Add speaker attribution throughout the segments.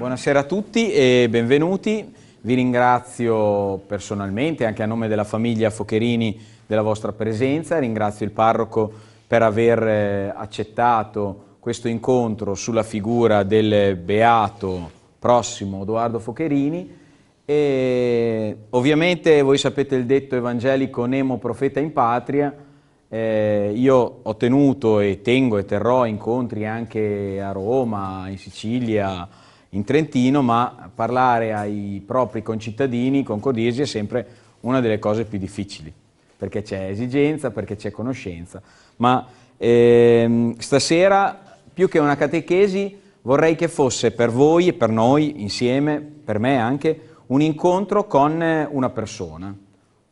Speaker 1: Buonasera a tutti e benvenuti. Vi ringrazio personalmente, anche a nome della famiglia Focherini, della vostra presenza. Ringrazio il parroco per aver eh, accettato questo incontro sulla figura del beato prossimo Edoardo Focherini. E ovviamente voi sapete il detto evangelico Nemo profeta in patria, eh, io ho tenuto e tengo e terrò incontri anche a Roma, in Sicilia, in Trentino, ma parlare ai propri concittadini, con concordisi, è sempre una delle cose più difficili, perché c'è esigenza, perché c'è conoscenza. Ma ehm, stasera, più che una catechesi, vorrei che fosse per voi e per noi, insieme, per me anche, un incontro con eh, una persona.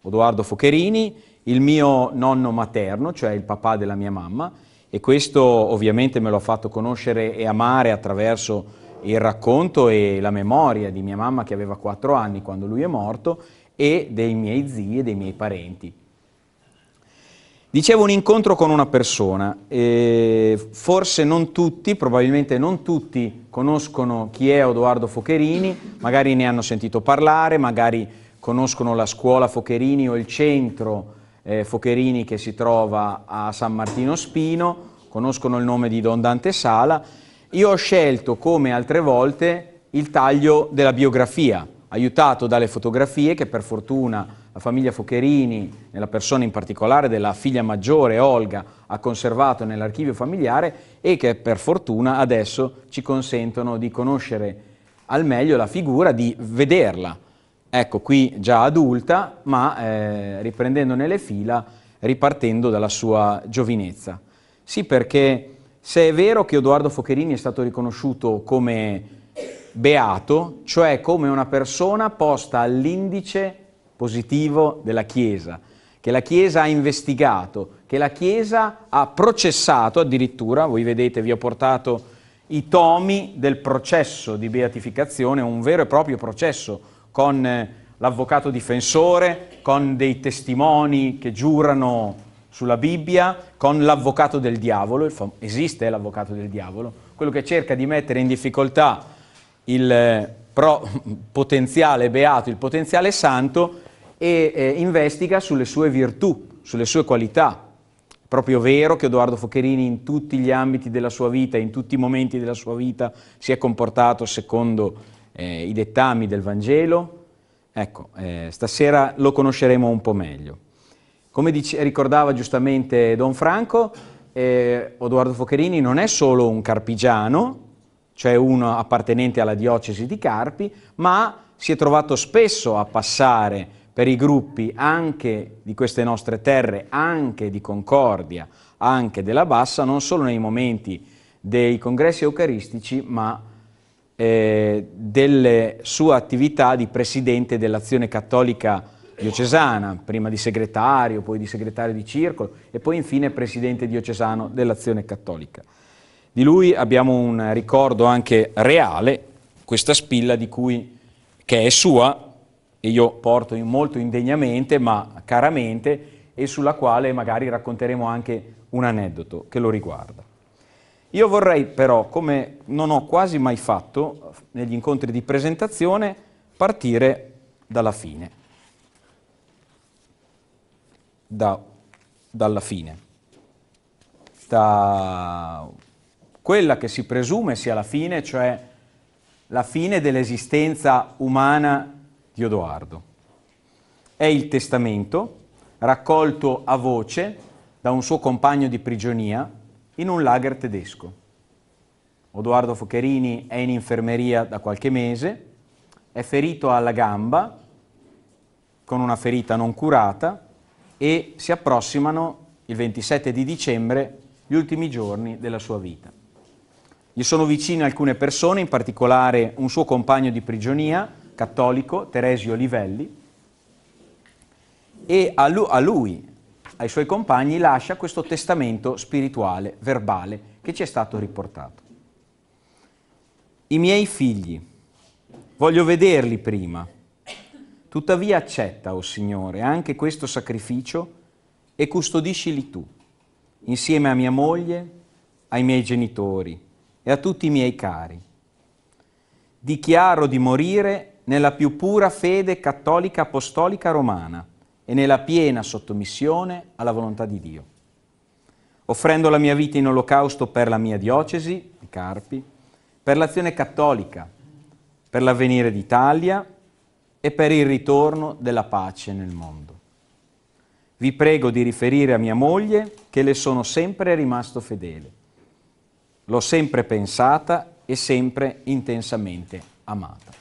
Speaker 1: Odoardo Focherini, il mio nonno materno, cioè il papà della mia mamma, e questo ovviamente me lo ha fatto conoscere e amare attraverso il racconto e la memoria di mia mamma che aveva 4 anni quando lui è morto e dei miei zii e dei miei parenti. Dicevo un incontro con una persona, eh, forse non tutti, probabilmente non tutti conoscono chi è Odoardo Focherini, magari ne hanno sentito parlare, magari conoscono la scuola Focherini o il centro eh, Focherini che si trova a San Martino Spino, conoscono il nome di Don Dante Sala, io ho scelto, come altre volte, il taglio della biografia, aiutato dalle fotografie che per fortuna la famiglia Focherini, nella persona in particolare della figlia maggiore Olga, ha conservato nell'archivio familiare e che per fortuna adesso ci consentono di conoscere al meglio la figura, di vederla. Ecco, qui già adulta, ma eh, riprendendone le fila, ripartendo dalla sua giovinezza. Sì, perché se è vero che Edoardo Focherini è stato riconosciuto come beato, cioè come una persona posta all'indice positivo della Chiesa, che la Chiesa ha investigato, che la Chiesa ha processato addirittura, voi vedete vi ho portato i tomi del processo di beatificazione, un vero e proprio processo con l'avvocato difensore, con dei testimoni che giurano sulla Bibbia con l'avvocato del diavolo, fam- esiste l'avvocato del diavolo, quello che cerca di mettere in difficoltà il eh, pro- potenziale beato, il potenziale santo e eh, investiga sulle sue virtù, sulle sue qualità. proprio vero che Edoardo Focherini in tutti gli ambiti della sua vita, in tutti i momenti della sua vita, si è comportato secondo eh, i dettami del Vangelo. Ecco, eh, stasera lo conosceremo un po' meglio. Come dice, ricordava giustamente Don Franco, eh, Odoardo Focherini non è solo un carpigiano, cioè uno appartenente alla diocesi di Carpi, ma si è trovato spesso a passare per i gruppi anche di queste nostre terre, anche di Concordia, anche della Bassa, non solo nei momenti dei congressi eucaristici, ma eh, della sua attività di presidente dell'azione cattolica diocesana, prima di segretario, poi di segretario di circolo e poi infine presidente diocesano dell'Azione Cattolica. Di lui abbiamo un ricordo anche reale, questa spilla di cui, che è sua, e io porto in molto indegnamente ma caramente, e sulla quale magari racconteremo anche un aneddoto che lo riguarda. Io vorrei però, come non ho quasi mai fatto negli incontri di presentazione, partire dalla fine da, dalla fine, da quella che si presume sia la fine, cioè la fine dell'esistenza umana di Odoardo. È il testamento raccolto a voce da un suo compagno di prigionia in un lager tedesco. Odoardo Focherini è in infermeria da qualche mese, è ferito alla gamba con una ferita non curata e si approssimano il 27 di dicembre gli ultimi giorni della sua vita. Gli sono vicine alcune persone, in particolare un suo compagno di prigionia, cattolico, Teresio Livelli, e a lui, a lui, ai suoi compagni, lascia questo testamento spirituale, verbale, che ci è stato riportato. I miei figli, voglio vederli prima, Tuttavia accetta, o oh Signore, anche questo sacrificio e custodiscili tu, insieme a mia moglie, ai miei genitori e a tutti i miei cari. Dichiaro di morire nella più pura fede cattolica apostolica romana e nella piena sottomissione alla volontà di Dio. Offrendo la mia vita in olocausto per la mia diocesi di Carpi, per l'azione cattolica, per l'avvenire d'Italia e per il ritorno della pace nel mondo. Vi prego di riferire a mia moglie che le sono sempre rimasto fedele. L'ho sempre pensata e sempre intensamente amata.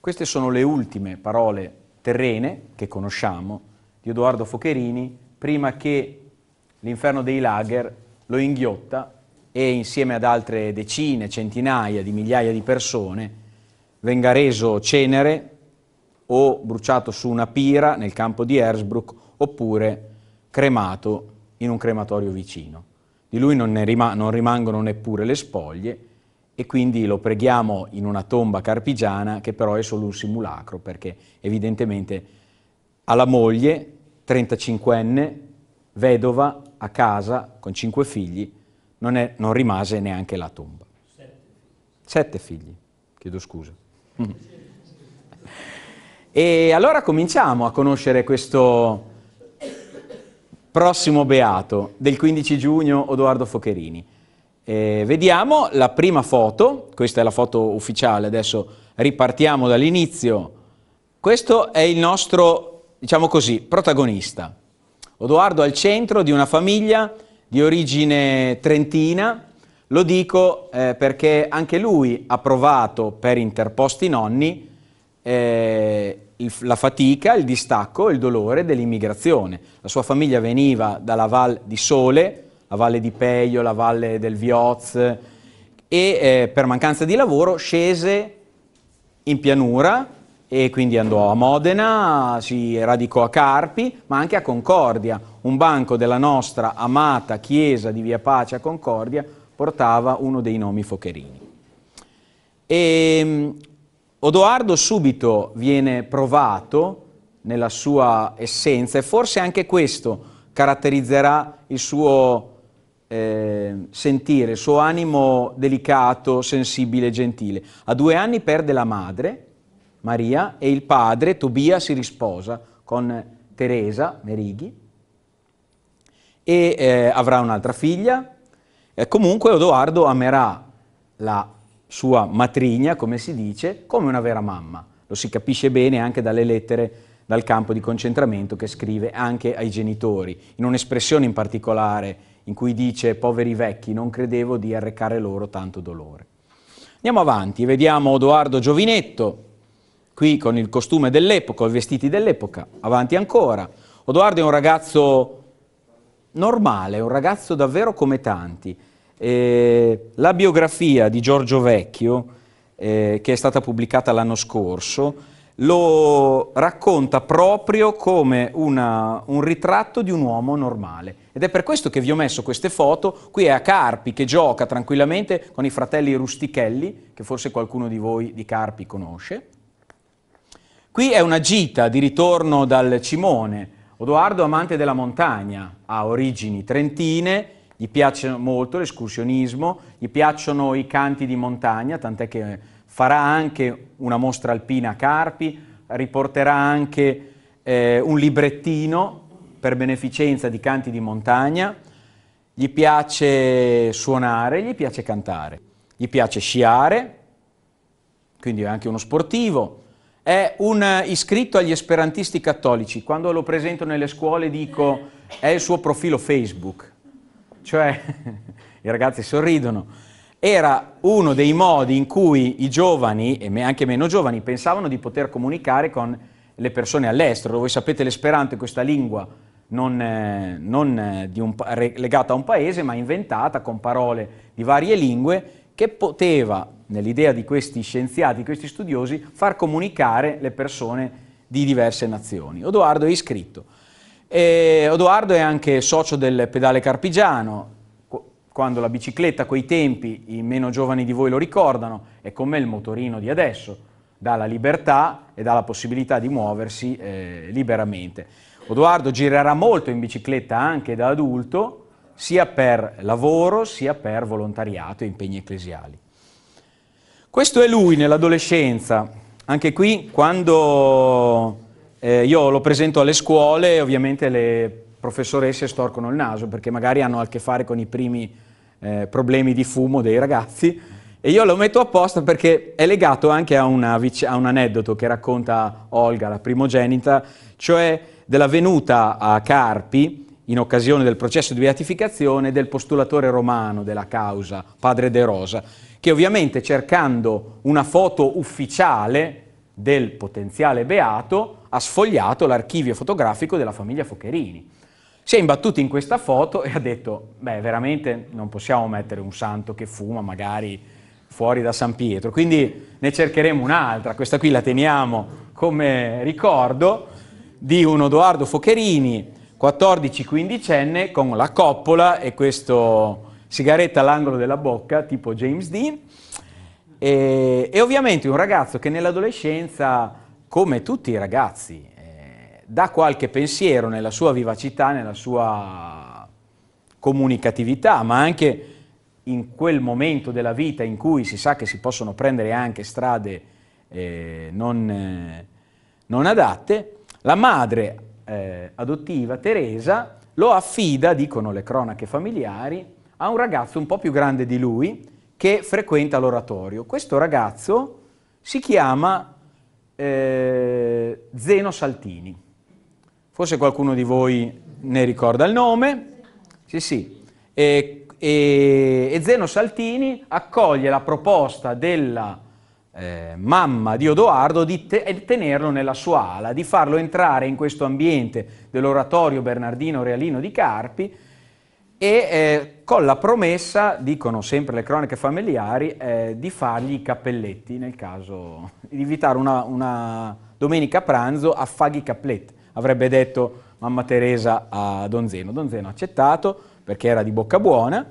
Speaker 1: Queste sono le ultime parole terrene che conosciamo di Edoardo Focherini prima che l'inferno dei lager lo inghiotta e insieme ad altre decine, centinaia di migliaia di persone venga reso cenere o bruciato su una pira nel campo di Ersbruck oppure cremato in un crematorio vicino. Di lui non, ne rima non rimangono neppure le spoglie e quindi lo preghiamo in una tomba carpigiana che però è solo un simulacro perché evidentemente alla moglie, 35enne, vedova, a casa, con cinque figli, non, è, non rimase neanche la tomba. Sette figli, chiedo scusa. Mm. E allora cominciamo a conoscere questo prossimo beato del 15 giugno, Odoardo Focherini. Eh, vediamo la prima foto, questa è la foto ufficiale, adesso ripartiamo dall'inizio. Questo è il nostro, diciamo così, protagonista. Odoardo al centro di una famiglia di origine trentina, lo dico eh, perché anche lui ha provato per interposti nonni eh, il, la fatica, il distacco, il dolore dell'immigrazione. La sua famiglia veniva dalla Val di Sole, la Valle di Peio, la Valle del Vioz e eh, per mancanza di lavoro scese in pianura e quindi andò a Modena, si radicò a Carpi, ma anche a Concordia, un banco della nostra amata chiesa di Via Pace a Concordia portava uno dei nomi focherini. E ehm, Odoardo subito viene provato nella sua essenza e forse anche questo caratterizzerà il suo eh, sentire, il suo animo delicato, sensibile, gentile. A due anni perde la madre, Maria, e il padre, Tobia, si risposa con Teresa Merighi e eh, avrà un'altra figlia, e comunque Odoardo amerà la sua matrigna, come si dice, come una vera mamma. Lo si capisce bene anche dalle lettere dal campo di concentramento che scrive anche ai genitori, in un'espressione in particolare in cui dice poveri vecchi, non credevo di arrecare loro tanto dolore. Andiamo avanti, vediamo Odoardo Giovinetto, qui con il costume dell'epoca, i vestiti dell'epoca, avanti ancora. Odoardo è un ragazzo normale, un ragazzo davvero come tanti. Eh, la biografia di Giorgio Vecchio, eh, che è stata pubblicata l'anno scorso, lo racconta proprio come una, un ritratto di un uomo normale. Ed è per questo che vi ho messo queste foto. Qui è a Carpi che gioca tranquillamente con i fratelli Rustichelli, che forse qualcuno di voi di Carpi conosce. Qui è una gita di ritorno dal Cimone, Odoardo, amante della montagna, ha origini trentine, gli piace molto l'escursionismo, gli piacciono i canti di montagna, tant'è che farà anche una mostra alpina a Carpi, riporterà anche eh, un librettino per beneficenza di canti di montagna, gli piace suonare, gli piace cantare, gli piace sciare, quindi è anche uno sportivo, è un eh, iscritto agli esperantisti cattolici. Quando lo presento nelle scuole dico è il suo profilo Facebook. Cioè, i ragazzi sorridono. Era uno dei modi in cui i giovani, e anche meno giovani, pensavano di poter comunicare con le persone all'estero. Voi sapete l'esperanto è questa lingua non, eh, non eh, un, legata a un paese, ma inventata con parole di varie lingue che poteva nell'idea di questi scienziati, di questi studiosi, far comunicare le persone di diverse nazioni. Odoardo è iscritto. E Odoardo è anche socio del pedale carpigiano, quando la bicicletta, quei tempi, i meno giovani di voi lo ricordano, è come il motorino di adesso, dà la libertà e dà la possibilità di muoversi eh, liberamente. Odoardo girerà molto in bicicletta anche da adulto, sia per lavoro sia per volontariato e impegni ecclesiali. Questo è lui nell'adolescenza, anche qui quando eh, io lo presento alle scuole, ovviamente le professoresse storcono il naso perché magari hanno a che fare con i primi eh, problemi di fumo dei ragazzi e io lo metto apposta perché è legato anche a, una, a un aneddoto che racconta Olga, la primogenita, cioè della venuta a Carpi in occasione del processo di beatificazione del postulatore romano della causa, padre De Rosa che ovviamente cercando una foto ufficiale del potenziale beato ha sfogliato l'archivio fotografico della famiglia Focherini. Si è imbattuto in questa foto e ha detto, beh veramente non possiamo mettere un santo che fuma magari fuori da San Pietro, quindi ne cercheremo un'altra, questa qui la teniamo come ricordo di un Odoardo Focherini, 14-15enne, con la coppola e questo sigaretta all'angolo della bocca, tipo James Dean, e, e ovviamente un ragazzo che nell'adolescenza, come tutti i ragazzi, eh, dà qualche pensiero nella sua vivacità, nella sua comunicatività, ma anche in quel momento della vita in cui si sa che si possono prendere anche strade eh, non, eh, non, adatte, la madre eh, adottiva Teresa lo affida, dicono le cronache familiari, a un ragazzo un po' più grande di lui che frequenta l'oratorio. Questo ragazzo si chiama eh, Zeno Saltini. Forse qualcuno di voi ne ricorda il nome. Sì, sì. E, e, e Zeno Saltini accoglie la proposta della eh, mamma di Odoardo di te eh, tenerlo nella sua ala, di farlo entrare in questo ambiente dell'oratorio Bernardino Realino di Carpi e eh, con la promessa, dicono sempre le cronache familiari, eh, di fargli i cappelletti nel caso di invitare una, una domenica a pranzo a faghi i cappelletti, avrebbe detto mamma Teresa a Don Zeno. Don Zeno ha accettato perché era di bocca buona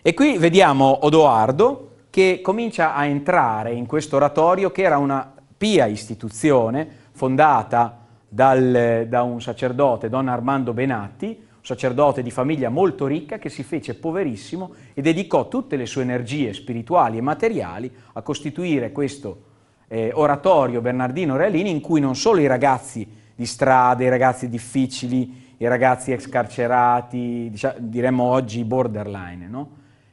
Speaker 1: e qui vediamo Odoardo che comincia a entrare in questo oratorio che era una pia istituzione fondata dal, da un sacerdote, Don Armando Benatti, sacerdote di famiglia molto ricca che si fece poverissimo e dedicò tutte le sue energie spirituali e materiali a costituire questo eh, oratorio Bernardino Realini in cui non solo i ragazzi di strada, i ragazzi difficili, i ragazzi ex carcerati, diciamo, diremmo oggi borderline, no?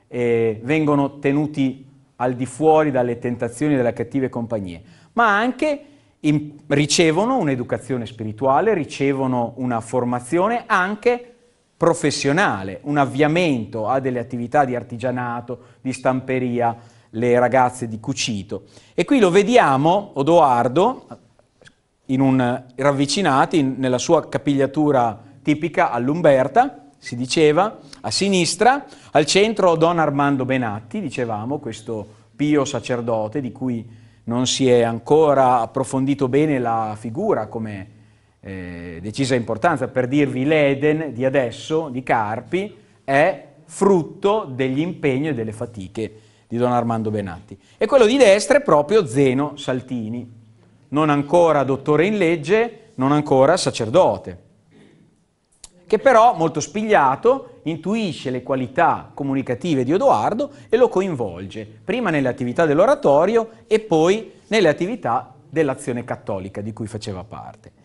Speaker 1: eh, vengono tenuti al di fuori dalle tentazioni delle cattive compagnie, ma anche in, ricevono un'educazione spirituale, ricevono una formazione anche professionale, un avviamento a delle attività di artigianato, di stamperia, le ragazze di cucito. E qui lo vediamo, Odoardo, in un, ravvicinati in, nella sua capigliatura tipica all'Umberta, si diceva, a sinistra, al centro Don Armando Benatti, dicevamo, questo pio sacerdote di cui non si è ancora approfondito bene la figura come è eh, decisa importanza per dirvi l'Eden di adesso, di Carpi, è frutto degli impegni e delle fatiche di Don Armando Benatti. E quello di destra è proprio Zeno Saltini, non ancora dottore in legge, non ancora sacerdote, che però, molto spigliato, intuisce le qualità comunicative di Edoardo e lo coinvolge, prima nelle attività dell'oratorio e poi nelle attività dell'azione cattolica di cui faceva parte.